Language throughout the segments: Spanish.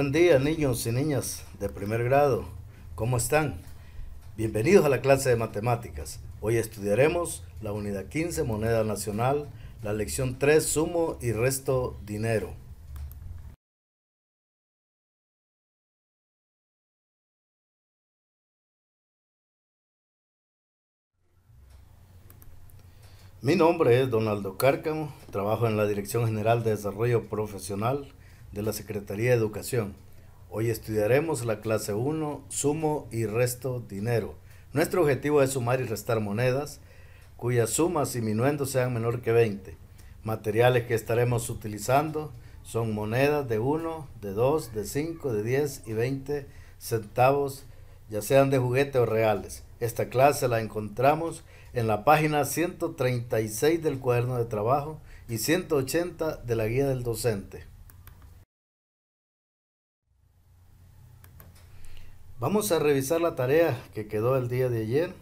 Buen día niños y niñas de primer grado, ¿cómo están? Bienvenidos a la clase de matemáticas. Hoy estudiaremos la unidad 15, moneda nacional, la lección 3, sumo y resto dinero. Mi nombre es Donaldo Cárcamo, trabajo en la Dirección General de Desarrollo Profesional de la Secretaría de Educación. Hoy estudiaremos la clase 1, sumo y resto dinero. Nuestro objetivo es sumar y restar monedas cuyas sumas y minuendos sean menor que 20. Materiales que estaremos utilizando son monedas de 1, de 2, de 5, de 10 y 20 centavos, ya sean de juguete o reales. Esta clase la encontramos en la página 136 del cuaderno de trabajo y 180 de la guía del docente. Vamos a revisar la tarea que quedó el día de ayer.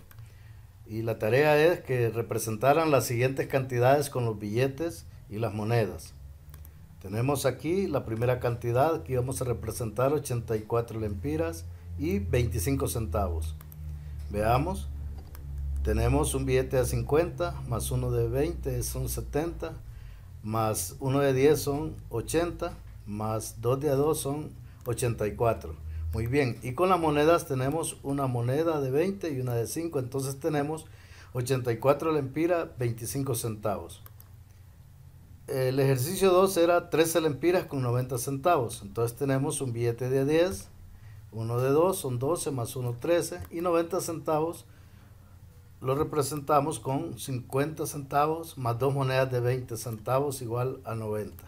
Y la tarea es que representaran las siguientes cantidades con los billetes y las monedas. Tenemos aquí la primera cantidad que vamos a representar 84 lempiras y 25 centavos. Veamos, tenemos un billete de 50, más uno de 20 son 70, más uno de 10 son 80, más dos de 2 son 84. Muy bien, y con las monedas tenemos una moneda de 20 y una de 5, entonces tenemos 84 lempiras, 25 centavos. El ejercicio 2 era 13 lempiras con 90 centavos, entonces tenemos un billete de 10, uno de 2 son 12 más 1 13 y 90 centavos lo representamos con 50 centavos más dos monedas de 20 centavos igual a 90.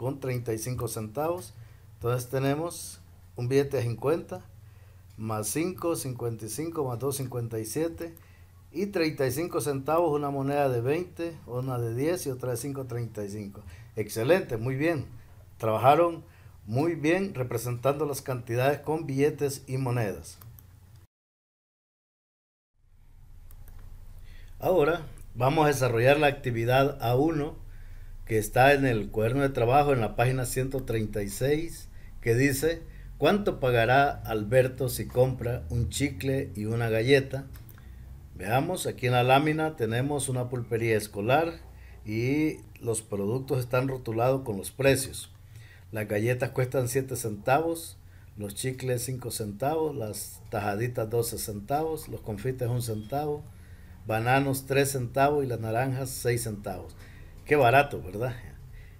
con 35 centavos. Entonces tenemos un billete de 50 más 5, 55 más 2, 57 y 35 centavos, una moneda de 20, una de 10 y otra de 5, 35. Excelente, muy bien. Trabajaron muy bien representando las cantidades con billetes y monedas. Ahora vamos a desarrollar la actividad A1 que está en el cuaderno de trabajo en la página 136 que dice, ¿cuánto pagará Alberto si compra un chicle y una galleta? Veamos, aquí en la lámina tenemos una pulpería escolar y los productos están rotulados con los precios. Las galletas cuestan 7 centavos, los chicles 5 centavos, las tajaditas 12 centavos, los confites 1 centavo, bananos 3 centavos y las naranjas 6 centavos. Qué barato, ¿verdad?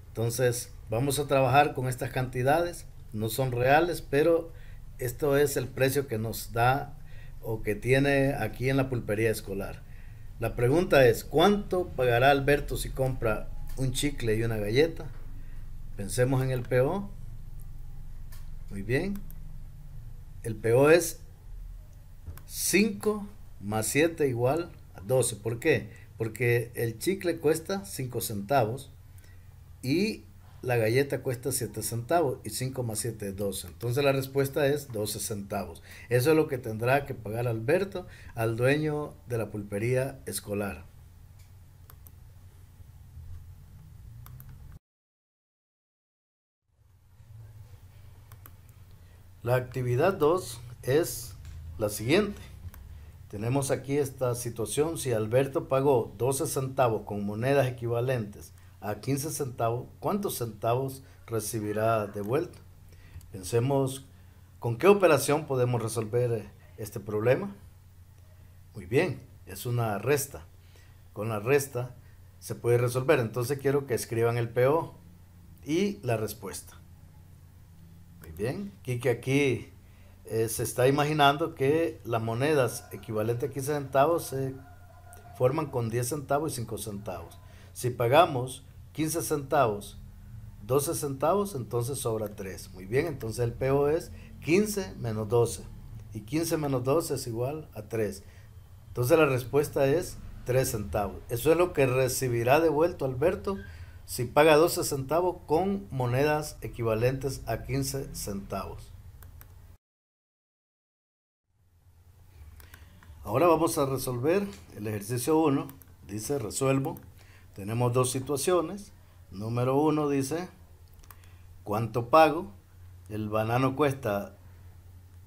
Entonces, vamos a trabajar con estas cantidades, no son reales, pero esto es el precio que nos da o que tiene aquí en la pulpería escolar. La pregunta es, ¿cuánto pagará Alberto si compra un chicle y una galleta? Pensemos en el PO. Muy bien. El PO es 5 más 7 igual a 12. ¿Por qué? porque el chicle cuesta 5 centavos y la galleta cuesta 7 centavos y 5 más 7 es 12. Entonces la respuesta es 12 centavos. Eso es lo que tendrá que pagar Alberto al dueño de la pulpería escolar. La actividad 2 es la siguiente. Tenemos aquí esta situación, si Alberto pagó 12 centavos con monedas equivalentes a 15 centavos, ¿cuántos centavos recibirá de vuelta? Pensemos con qué operación podemos resolver eh, este problema. Muy bien, es una resta. Con la resta se puede resolver, entonces quiero que escriban el PO y la respuesta. Muy bien, Kike aquí eh, se está imaginando que las monedas equivalentes a 15 centavos se forman con 10 centavos y 5 centavos. Si pagamos 15 centavos, 12 centavos, entonces sobra 3. Muy bien, entonces el PO es 15 menos 12. Y 15 menos 12 es igual a 3. Entonces la respuesta es 3 centavos. Eso es lo que recibirá devuelto Alberto si paga 12 centavos con monedas equivalentes a 15 centavos. Ahora vamos a resolver el ejercicio 1. Dice resuelvo. Tenemos dos situaciones. Número 1 dice, ¿cuánto pago? El banano cuesta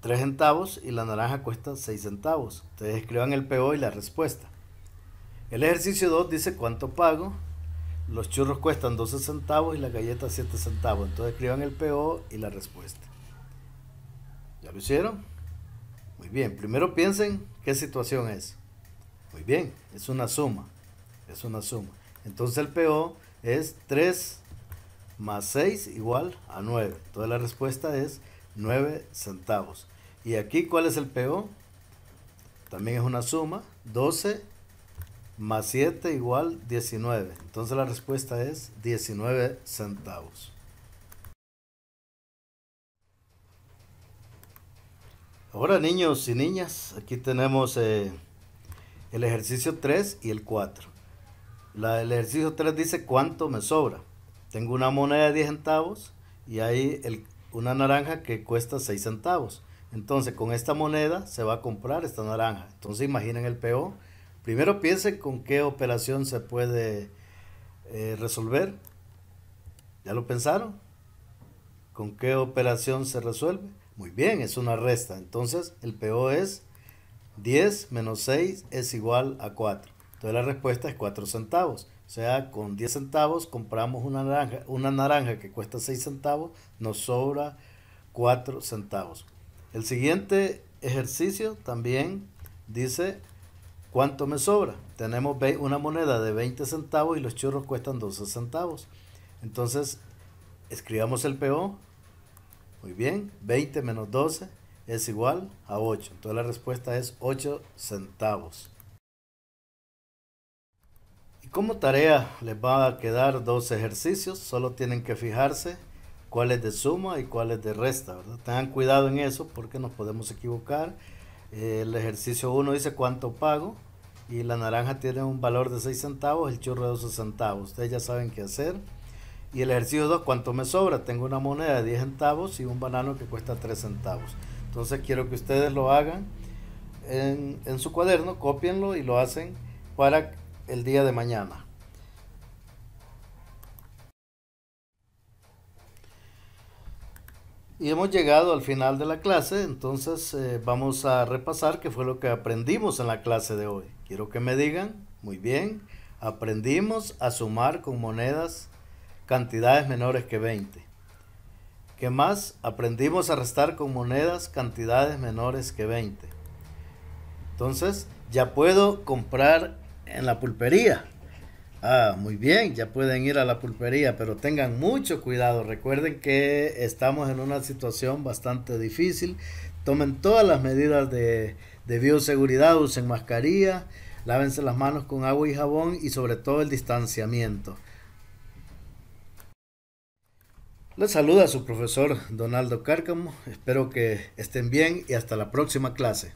3 centavos y la naranja cuesta 6 centavos. Ustedes escriban el PO y la respuesta. El ejercicio 2 dice cuánto pago. Los churros cuestan 12 centavos y la galleta 7 centavos. Entonces escriban el PO y la respuesta. ¿Ya lo hicieron? Muy bien, primero piensen qué situación es. Muy bien, es una suma. Es una suma. Entonces el PO es 3 más 6 igual a 9. Entonces la respuesta es 9 centavos. Y aquí, ¿cuál es el PO? También es una suma. 12 más 7 igual 19. Entonces la respuesta es 19 centavos. Ahora niños y niñas, aquí tenemos eh, el ejercicio 3 y el 4. La, el ejercicio 3 dice cuánto me sobra. Tengo una moneda de 10 centavos y hay una naranja que cuesta 6 centavos. Entonces con esta moneda se va a comprar esta naranja. Entonces imaginen el PO. Primero piensen con qué operación se puede eh, resolver. ¿Ya lo pensaron? ¿Con qué operación se resuelve? Muy bien, es una resta. Entonces el PO es 10 menos 6 es igual a 4. Entonces la respuesta es 4 centavos. O sea, con 10 centavos compramos una naranja, una naranja que cuesta 6 centavos, nos sobra 4 centavos. El siguiente ejercicio también dice cuánto me sobra. Tenemos una moneda de 20 centavos y los churros cuestan 12 centavos. Entonces Escribamos el PO. Muy bien. 20 menos 12 es igual a 8. Entonces la respuesta es 8 centavos. Y como tarea les va a quedar dos ejercicios. Solo tienen que fijarse cuál es de suma y cuál es de resta. Tengan cuidado en eso porque nos podemos equivocar. El ejercicio 1 dice cuánto pago y la naranja tiene un valor de 6 centavos, el churro de 12 centavos. Ustedes ya saben qué hacer. Y el ejercicio 2, ¿cuánto me sobra? Tengo una moneda de 10 centavos y un banano que cuesta 3 centavos. Entonces quiero que ustedes lo hagan en, su cuaderno, copienlo y lo hacen para el día de mañana. Y hemos llegado al final de la clase, entonces eh, vamos a repasar qué fue lo que aprendimos en la clase de hoy. Quiero que me digan, muy bien, aprendimos a sumar con monedas cantidades menores que 20. Que más aprendimos a restar con monedas cantidades menores que 20. Entonces, ya puedo comprar en la pulpería. Ah, muy bien, ya pueden ir a la pulpería, pero tengan mucho cuidado. Recuerden que estamos en una situación bastante difícil. Tomen todas las medidas de, de bioseguridad, usen mascarilla, lávense las manos con agua y jabón y sobre todo el distanciamiento. Les saluda su profesor Donaldo Cárcamo, espero que estén bien y hasta la próxima clase.